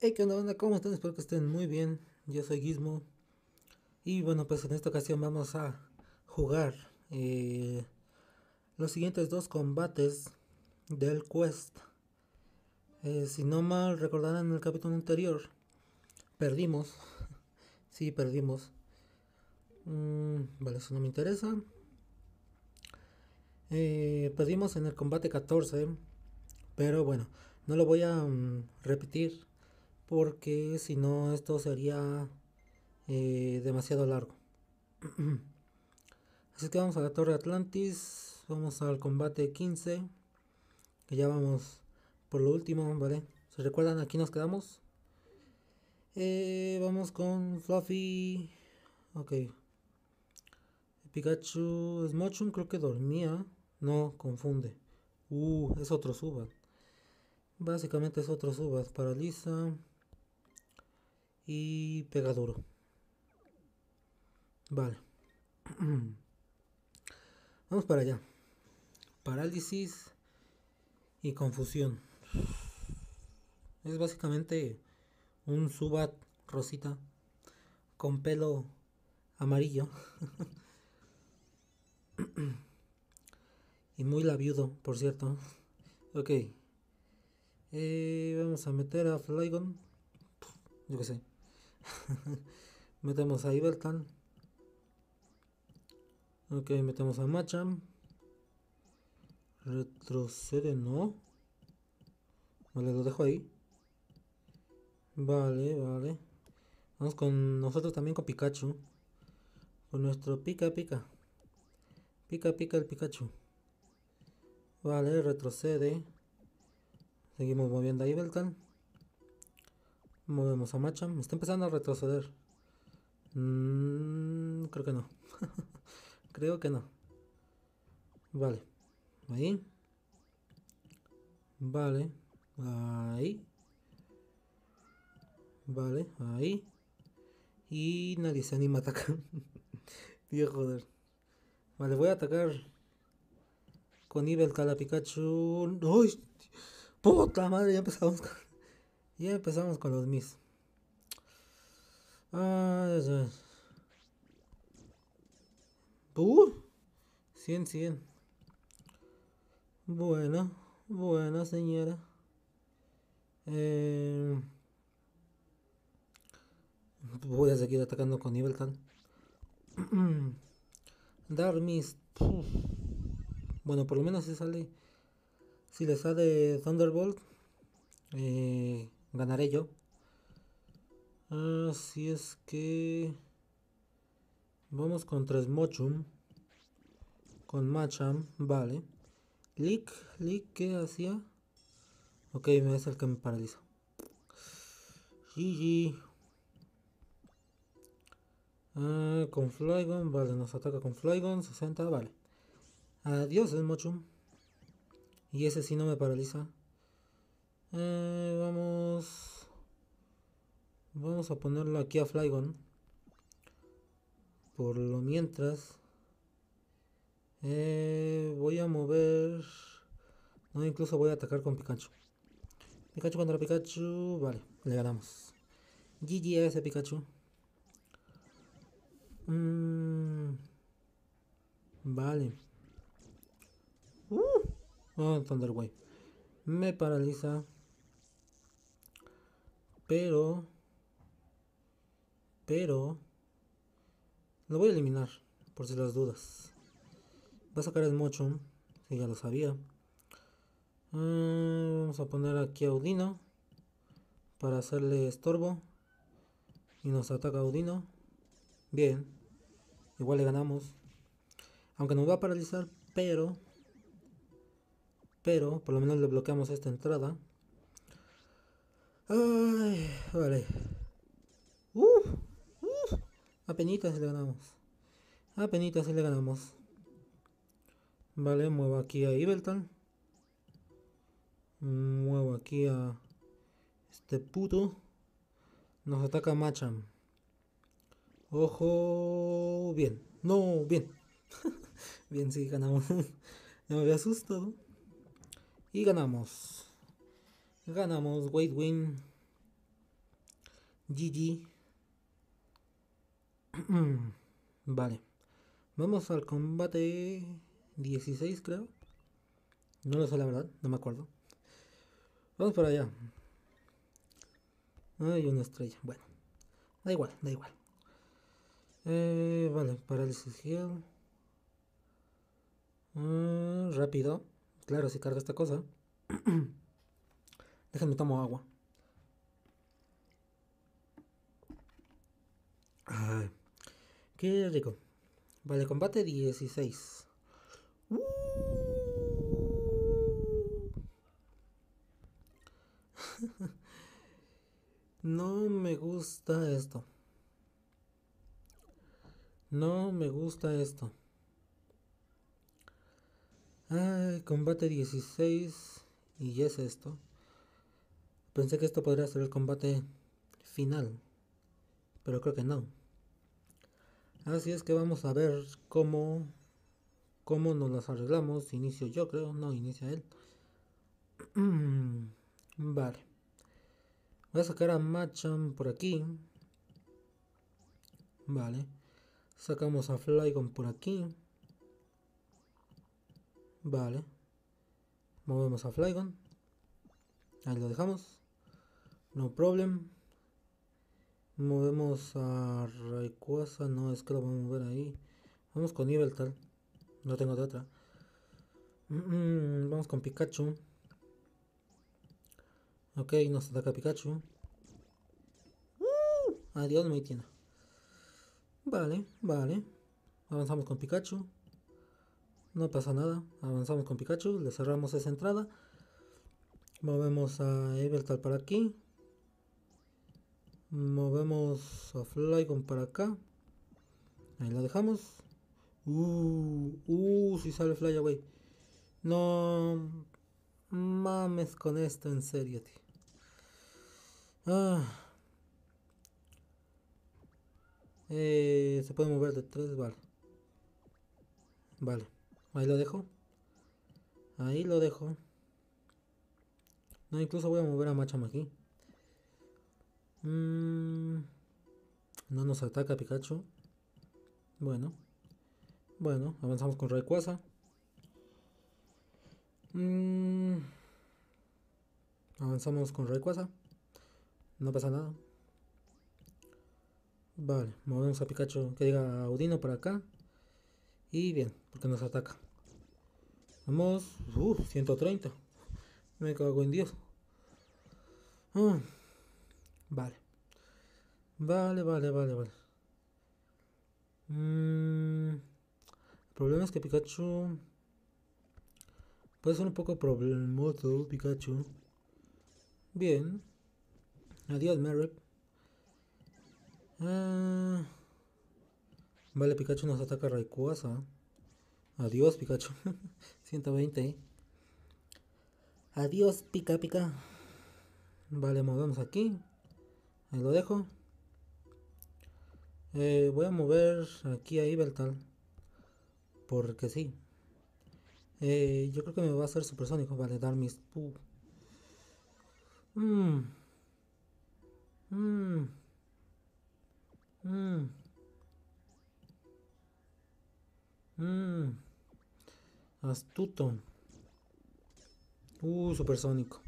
Hey, ¿qué onda, ¿Cómo están? Espero que estén muy bien. Yo soy Gizmo. Y bueno, pues en esta ocasión vamos a jugar eh, los siguientes dos combates del Quest. Eh, si no mal recordarán en el capítulo anterior, perdimos. sí, perdimos. Mm, vale, eso no me interesa. Eh, perdimos en el combate 14. Pero bueno, no lo voy a mm, repetir porque si no esto sería eh, demasiado largo. Así que vamos a la Torre Atlantis, vamos al combate 15, que ya vamos por lo último, ¿vale? ¿Se recuerdan? Aquí nos quedamos. Eh, vamos con Fluffy. Ok. Pikachu. Smochum creo que dormía. No, confunde. Uh, es otro subas. Básicamente es otro subas Paraliza y pega Vale. Vamos para allá. Parálisis y confusión. Es básicamente un subat rosita con pelo amarillo y muy labiudo, por cierto. Ok, eh, vamos a meter a Flygon. Yo qué sé. metemos a Ibertan. Ok, metemos a Macham. Retrocede, no. Vale, lo dejo ahí. Vale, vale. Vamos con nosotros también con Pikachu. Con nuestro pica pica. Pica pica el Pikachu. Vale, retrocede. Seguimos moviendo a Ibertan. Movemos a Macham. Me está empezando a retroceder. Mm, creo que no. creo que no. Vale. Ahí. Vale. Ahí. Vale. Ahí. Y nadie se anima a atacar. Dios joder. Vale, voy a atacar con Ibel Cala Pikachu. ¡Ay! ¡Puta madre! Ya empezamos ya empezamos con los mis. Ah, uh, 100, 100. Bueno, buena señora. Em, voy a seguir atacando con nivel tan Mist Bueno, por lo menos se sale. Si le sale Thunderbolt. Eh, ganaré yo. Así es que... Vamos contra Smochum. Con Macham, vale. Lick, Lick, ¿qué hacía? Ok, me es el que me paraliza. GG. Ah, con Flygon, vale, nos ataca con Flygon, 60, vale. Adiós, Smochum. Y ese sí no me paraliza. Eh, vamos... Vamos a ponerlo aquí a Flygon. Por lo mientras... Eh, voy a mover... No, incluso voy a atacar con Pikachu. Pikachu contra Pikachu. Vale, le ganamos. GG a ese Pikachu. Mm, vale. Uh, oh, Thunderway Me paraliza. Pero, pero, lo voy a eliminar, por si las dudas. Va a sacar el Mochum, si ya lo sabía. Ah, vamos a poner aquí a Audino, para hacerle estorbo. Y nos ataca Audino. Bien, igual le ganamos. Aunque nos va a paralizar, pero... Pero, por lo menos le bloqueamos esta entrada. Ay, vale. Uh, uh, apenitas le ganamos. Apenitas le ganamos. Vale, muevo aquí a Iveltal. Muevo aquí a este puto. Nos ataca Macham. Ojo, bien. No, bien. bien, sí, ganamos. No me había asustado. Y ganamos. Ganamos, Wade Win. GG. vale. Vamos al combate 16, creo. No lo sé, la verdad, no me acuerdo. Vamos para allá. Hay una estrella. Bueno, da igual, da igual. Eh, vale, parálisis heal. Mm, rápido. Claro, si carga esta cosa. Déjenme tomo agua. Ay, qué rico. Vale, combate 16. Uh. no me gusta esto. No me gusta esto. Ay, combate 16. Y es esto. Pensé que esto podría ser el combate final, pero creo que no. Así es que vamos a ver cómo, cómo nos las arreglamos. Inicio yo creo, no, inicia él. vale. Voy a sacar a Machamp por aquí. Vale. Sacamos a Flygon por aquí. Vale. Movemos a Flygon. Ahí lo dejamos. No problem. Movemos a Rayquaza. No, es que lo vamos a mover ahí. Vamos con nivel tal. No tengo de otra. vamos con Pikachu. Ok, nos ataca Pikachu. adiós, tiene. Vale, vale. Avanzamos con Pikachu. No pasa nada. Avanzamos con Pikachu. Le cerramos esa entrada. Movemos a Evertal para aquí. Movemos a Flygon para acá. Ahí lo dejamos. Uh, uh, si sale Flyaway. No mames con esto, en serio, tío. Ah. Eh, se puede mover de tres, vale. Vale, ahí lo dejo. Ahí lo dejo. No, incluso voy a mover a Macham mm, aquí. no nos ataca Pikachu. Bueno. Bueno, avanzamos con Rayquaza. Mm, avanzamos con Rayquaza. No pasa nada. Vale, movemos a Pikachu que diga Audino para acá. Y bien, porque nos ataca. Vamos, uh, 130. Me cago en Dios. Ah, vale. Vale, vale, vale, vale. Mm, el problema es que Pikachu... Puede ser un poco problemoso, Pikachu. Bien. Adiós, Merrick. Ah, vale, Pikachu nos ataca Rayquaza. Adiós, Pikachu. 120. Adiós, pica pica. Vale, movemos aquí. Ahí lo dejo. Eh, voy a mover aquí a Ibertal. Porque sí. Eh, yo creo que me va a hacer supersónico. Vale, dar mis... Mmm Mmm Mmm Mmm Astuto. Uh, supersónico.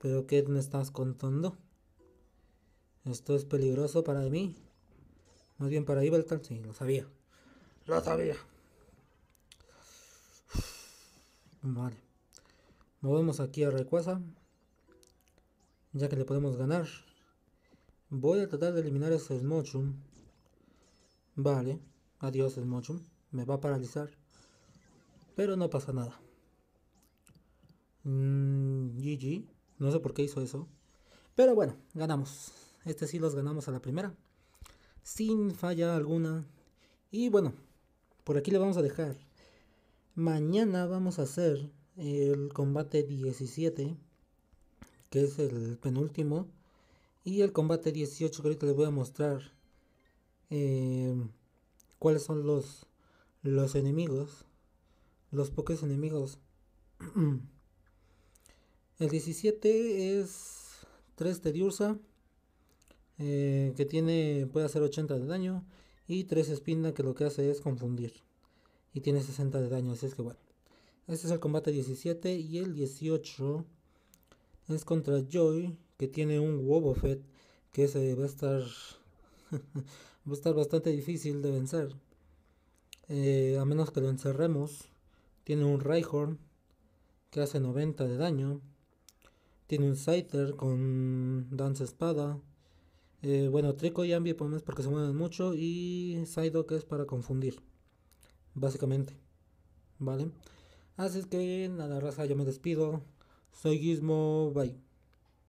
¿Pero qué me estás contando? Esto es peligroso para mí. Más bien para Ibaltar, sí, lo sabía. Lo sabía. Vale. Movemos aquí a Recuasa. Ya que le podemos ganar. Voy a tratar de eliminar a Smochum. Vale. Adiós Smochum. Me va a paralizar. Pero no pasa nada. GG. Mm, no sé por qué hizo eso. Pero bueno, ganamos. Este sí los ganamos a la primera. Sin falla alguna. Y bueno, por aquí le vamos a dejar. Mañana vamos a hacer el combate 17. Que es el penúltimo. Y el combate 18 que ahorita les voy a mostrar. Eh, cuáles son los, los enemigos los pocos enemigos. El 17 es 3 de eh, que tiene, puede hacer 80 de daño. Y 3 Espina, que lo que hace es confundir. Y tiene 60 de daño, así es que bueno. Este es el combate 17. Y el 18 es contra Joy, que tiene un Wobbuffet, que se va a estar, va a estar bastante difícil de vencer. Eh, a menos que lo encerremos tiene un Raihorn que hace 90 de daño. Tiene un Scyther con Danza Espada. Eh, bueno, Trico y Ambipom porque se mueven mucho. Y que es para confundir. Básicamente. ¿Vale? Así es que nada, raza, yo me despido. Soy Gizmo, bye.